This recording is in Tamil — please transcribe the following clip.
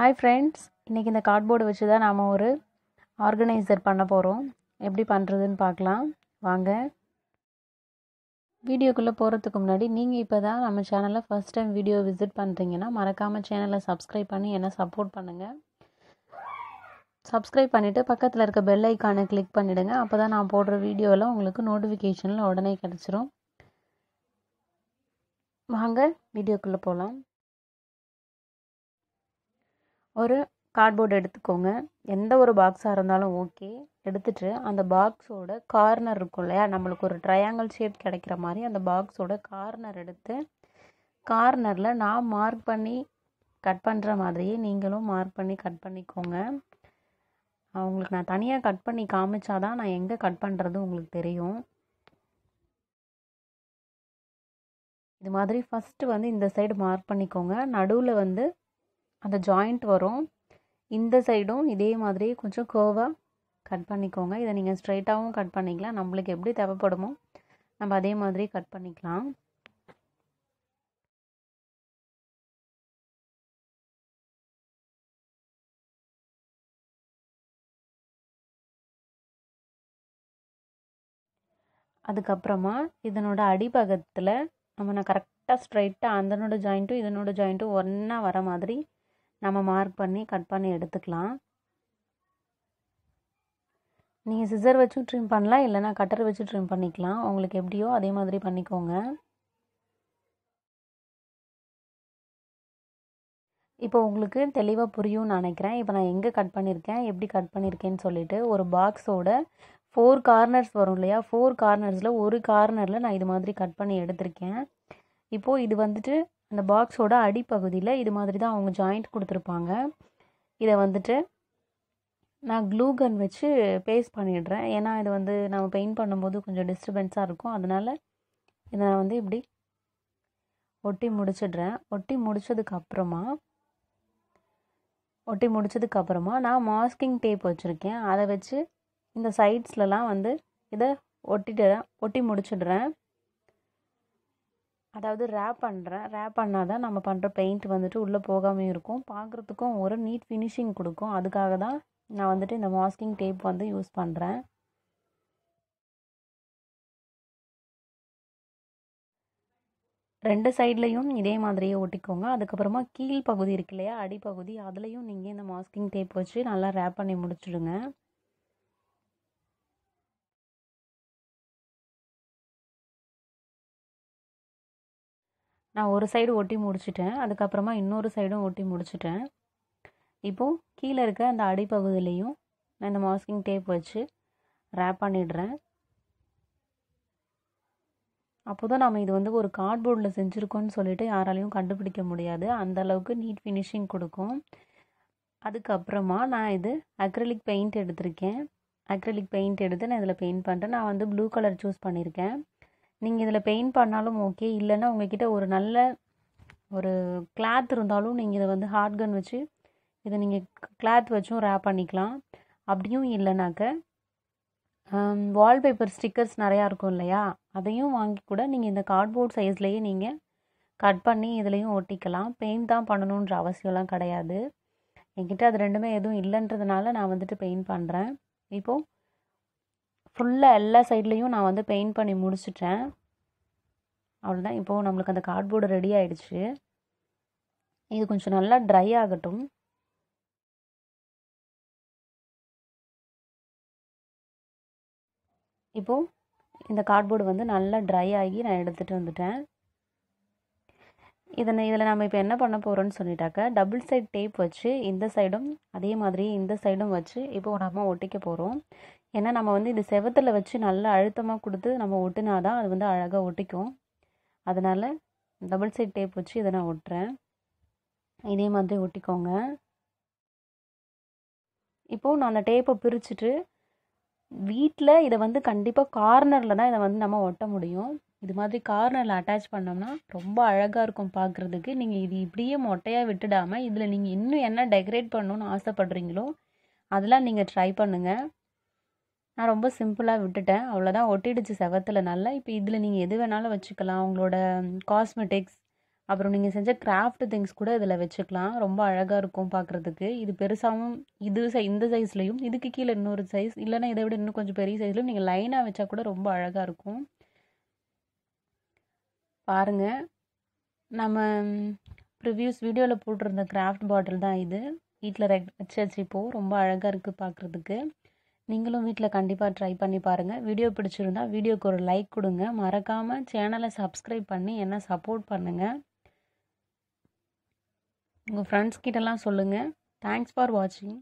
ஹாய் ஃப்ரெண்ட்ஸ் இன்றைக்கி இந்த கார்ட்போர்டு வச்சு தான் நாம் ஒரு ஆர்கனைசர் பண்ண போகிறோம் எப்படி பண்ணுறதுன்னு பார்க்கலாம் வாங்க வீடியோக்குள்ளே போகிறதுக்கு முன்னாடி நீங்கள் இப்போ தான் நம்ம சேனலில் ஃபஸ்ட் டைம் வீடியோ விசிட் பண்ணுறீங்கன்னா மறக்காமல் சேனலை சப்ஸ்கிரைப் பண்ணி என்னை சப்போர்ட் பண்ணுங்கள் சப்ஸ்கிரைப் பண்ணிவிட்டு பக்கத்தில் இருக்க பெல் ஐக்கானை கிளிக் பண்ணிவிடுங்க அப்போ தான் நான் போடுற வீடியோவில் உங்களுக்கு நோட்டிஃபிகேஷனில் உடனே கிடச்சிரும் வாங்க வீடியோக்குள்ளே போகலாம் ஒரு கார்ட்போர்டு எடுத்துக்கோங்க எந்த ஒரு பாக்ஸாக இருந்தாலும் ஓகே எடுத்துட்டு அந்த பாக்ஸோட கார்னர் இருக்கும் இல்லையா நம்மளுக்கு ஒரு ட்ரையாங்கிள் ஷேப் கிடைக்கிற மாதிரி அந்த பாக்ஸோட கார்னர் எடுத்து கார்னரில் நான் மார்க் பண்ணி கட் பண்ணுற மாதிரியே நீங்களும் மார்க் பண்ணி கட் பண்ணிக்கோங்க அவங்களுக்கு நான் தனியாக கட் பண்ணி காமிச்சாதான் நான் எங்கே கட் பண்ணுறது உங்களுக்கு தெரியும் இது மாதிரி ஃபஸ்ட்டு வந்து இந்த சைடு மார்க் பண்ணிக்கோங்க நடுவில் வந்து அந்த ஜாயிண்ட் வரும் இந்த சைடும் இதே மாதிரி கொஞ்சம் கோவாக கட் பண்ணிக்கோங்க இதை நீங்கள் ஸ்ட்ரைட்டாகவும் கட் பண்ணிக்கலாம் நம்மளுக்கு எப்படி தேவைப்படுமோ நம்ம அதே மாதிரி கட் பண்ணிக்கலாம் அதுக்கப்புறமா இதனோட அடிபகத்தில் நம்ம நான் கரெக்டாக ஸ்ட்ரைட்டாக அந்தனோட ஜாயிண்ட்டும் இதனோட ஜாயிண்ட்டும் ஒன்றா வர மாதிரி நம்ம மார்க் பண்ணி கட் பண்ணி எடுத்துக்கலாம் நீங்கள் சிசர் வச்சும் ட்ரிம் பண்ணலாம் இல்லைனா கட்டர் வச்சு ட்ரிம் பண்ணிக்கலாம் உங்களுக்கு எப்படியோ அதே மாதிரி பண்ணிக்கோங்க இப்போ உங்களுக்கு தெளிவாக புரியும்னு நினைக்கிறேன் இப்போ நான் எங்கே கட் பண்ணியிருக்கேன் எப்படி கட் பண்ணியிருக்கேன்னு சொல்லிட்டு ஒரு பாக்ஸோட ஃபோர் கார்னர்ஸ் வரும் இல்லையா ஃபோர் கார்னர்ஸில் ஒரு கார்னரில் நான் இது மாதிரி கட் பண்ணி எடுத்திருக்கேன் இப்போது இது வந்துட்டு அந்த பாக்ஸோட அடிப்பகுதியில் இது மாதிரி தான் அவங்க ஜாயிண்ட் கொடுத்துருப்பாங்க இதை வந்துட்டு நான் க்ளூ கன் வச்சு பேஸ்ட் பண்ணிடுறேன் ஏன்னா இது வந்து நம்ம பெயிண்ட் பண்ணும்போது கொஞ்சம் டிஸ்டர்பன்ஸாக இருக்கும் அதனால் இதை நான் வந்து இப்படி ஒட்டி முடிச்சிடுறேன் ஒட்டி முடித்ததுக்கப்புறமா ஒட்டி முடித்ததுக்கப்புறமா நான் மாஸ்கிங் டேப் வச்சுருக்கேன் அதை வச்சு இந்த சைட்ஸ்லலாம் வந்து இதை ஒட்டிட்டு ஒட்டி முடிச்சிடுறேன் அதாவது ரேப் பண்ணுறேன் ரேப் பண்ணால் தான் நம்ம பண்ணுற பெயிண்ட் வந்துட்டு உள்ளே போகாமல் இருக்கும் பார்க்குறதுக்கும் ஒரு நீட் ஃபினிஷிங் கொடுக்கும் அதுக்காக தான் நான் வந்துட்டு இந்த மாஸ்கிங் டேப் வந்து யூஸ் பண்ணுறேன் ரெண்டு சைட்லேயும் இதே மாதிரியே ஒட்டிக்கோங்க அதுக்கப்புறமா கீழ் பகுதி இருக்கு இல்லையா அடிப்பகுதி அதுலேயும் நீங்கள் இந்த மாஸ்கிங் டேப் வச்சு நல்லா ரேப் பண்ணி முடிச்சுடுங்க நான் ஒரு சைடு ஒட்டி முடிச்சிட்டேன் அதுக்கப்புறமா இன்னொரு சைடும் ஒட்டி முடிச்சிட்டேன் இப்போது கீழே இருக்க அந்த அடிப்பகுதியிலையும் நான் இந்த மாஸ்கிங் டேப் வச்சு ரேப் பண்ணிடுறேன் அப்போ தான் நம்ம இது வந்து ஒரு கார்ட்போர்டில் செஞ்சுருக்கோன்னு சொல்லிட்டு யாராலையும் கண்டுபிடிக்க முடியாது அந்த அளவுக்கு நீட் ஃபினிஷிங் கொடுக்கும் அதுக்கப்புறமா நான் இது அக்ரலிக் பெயிண்ட் எடுத்திருக்கேன் அக்ரலிக் பெயிண்ட் எடுத்து நான் இதில் பெயிண்ட் பண்ணுறேன் நான் வந்து ப்ளூ கலர் சூஸ் பண்ணியிருக்கேன் நீங்கள் இதில் பெயிண்ட் பண்ணாலும் ஓகே இல்லைன்னா உங்ககிட்ட ஒரு நல்ல ஒரு கிளாத் இருந்தாலும் நீங்கள் இதை வந்து ஹார்ட் கன் வச்சு இதை நீங்கள் கிளாத் வச்சும் ரேப் பண்ணிக்கலாம் அப்படியும் இல்லைனாக்க வால்பேப்பர் ஸ்டிக்கர்ஸ் நிறையா இருக்கும் இல்லையா அதையும் வாங்கி கூட நீங்கள் இந்த கார்ட்போர்ட் சைஸ்லேயே நீங்கள் கட் பண்ணி இதுலேயும் ஒட்டிக்கலாம் பெயிண்ட் தான் பண்ணணுன்ற அவசியம்லாம் கிடையாது என்கிட்ட அது ரெண்டுமே எதுவும் இல்லைன்றதுனால நான் வந்துட்டு பெயிண்ட் பண்ணுறேன் இப்போது ஃபுல்லாக எல்லா சைட்லேயும் நான் வந்து பெயிண்ட் பண்ணி முடிச்சிட்டேன் அவ்வளோதான் இப்போது நம்மளுக்கு அந்த கார்ட்போர்டு ரெடி ஆகிடுச்சு இது கொஞ்சம் நல்லா ட்ரை ஆகட்டும் இப்போது இந்த கார்ட்போர்டு வந்து நல்லா ட்ரை ஆகி நான் எடுத்துகிட்டு வந்துட்டேன் இதனை இதில் நம்ம இப்போ என்ன பண்ண போகிறோம்னு சொல்லிட்டாக்க டபுள் சைட் டேப் வச்சு இந்த சைடும் அதே மாதிரி இந்த சைடும் வச்சு இப்போது நம்ம ஒட்டிக்க போகிறோம் ஏன்னா நம்ம வந்து இது செவத்தில் வச்சு நல்லா அழுத்தமாக கொடுத்து நம்ம ஒட்டினா தான் அது வந்து அழகாக ஒட்டிக்கும் அதனால் டபுள் சைட் டேப் வச்சு இதை நான் ஒட்டுறேன் இதே மாதிரி ஒட்டிக்கோங்க இப்போது நான் அந்த டேப்பை பிரிச்சுட்டு வீட்டில் இதை வந்து கண்டிப்பாக கார்னரில் தான் இதை வந்து நம்ம ஒட்ட முடியும் இது மாதிரி கார்னரில் அட்டாச் பண்ணோம்னா ரொம்ப அழகாக இருக்கும் பார்க்குறதுக்கு நீங்கள் இது இப்படியே மொட்டையாக விட்டுடாமல் இதில் நீங்கள் இன்னும் என்ன டெக்கரேட் பண்ணணுன்னு ஆசைப்படுறீங்களோ அதெல்லாம் நீங்கள் ட்ரை பண்ணுங்கள் நான் ரொம்ப சிம்பிளாக விட்டுட்டேன் அவ்வளோதான் ஒட்டிடுச்சு செவத்தில் நல்லா இப்போ இதில் நீங்கள் எது வேணாலும் வச்சுக்கலாம் உங்களோட காஸ்மெட்டிக்ஸ் அப்புறம் நீங்கள் செஞ்ச கிராஃப்ட் திங்ஸ் கூட இதில் வச்சுக்கலாம் ரொம்ப அழகாக இருக்கும் பார்க்குறதுக்கு இது பெருசாகவும் இது சை இந்த சைஸ்லேயும் இதுக்கு கீழே இன்னொரு சைஸ் இல்லைன்னா இதை விட இன்னும் கொஞ்சம் பெரிய சைஸ்லையும் நீங்கள் லைனாக வச்சா கூட ரொம்ப அழகாக இருக்கும் பாருங்கள் நம்ம ப்ரிவியூஸ் வீடியோவில் போட்டிருந்த கிராஃப்ட் பாட்டில் தான் இது வீட்டில் வச்சு இப்போது ரொம்ப அழகாக இருக்குது பார்க்குறதுக்கு நீங்களும் வீட்டில் கண்டிப்பாக ட்ரை பண்ணி பாருங்கள் வீடியோ பிடிச்சிருந்தா வீடியோக்கு ஒரு லைக் கொடுங்க மறக்காமல் சேனலை சப்ஸ்கிரைப் பண்ணி என்ன சப்போர்ட் பண்ணுங்கள் உங்கள் ஃப்ரெண்ட்ஸ் கிட்டலாம் சொல்லுங்கள் தேங்க்ஸ் ஃபார் வாட்சிங்